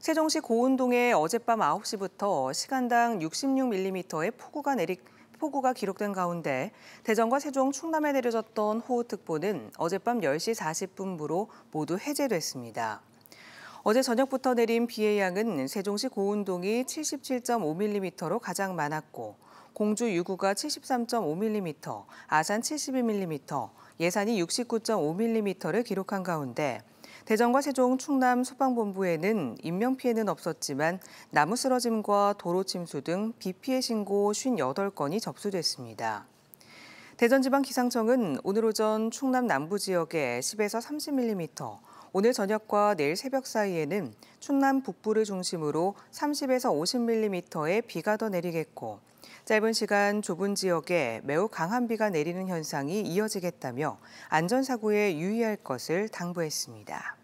세종시 고운동에 어젯밤 9시부터 시간당 66mm의 폭우가 내리 폭우가 기록된 가운데 대전과 세종, 충남에 내려졌던 호우특보는 어젯밤 10시 40분부로 모두 해제됐습니다. 어제 저녁부터 내린 비의 양은 세종시 고운동이 77.5mm로 가장 많았고 공주 유구가 73.5mm, 아산 72mm, 예산이 69.5mm를 기록한 가운데 대전과 세종, 충남 소방본부에는 인명피해는 없었지만 나무 쓰러짐과 도로 침수 등 비피해 신고 58건이 접수됐습니다. 대전지방기상청은 오늘 오전 충남 남부 지역에 10에서 30mm, 오늘 저녁과 내일 새벽 사이에는 충남 북부를 중심으로 30에서 50mm의 비가 더 내리겠고 짧은 시간 좁은 지역에 매우 강한 비가 내리는 현상이 이어지겠다며 안전사고에 유의할 것을 당부했습니다.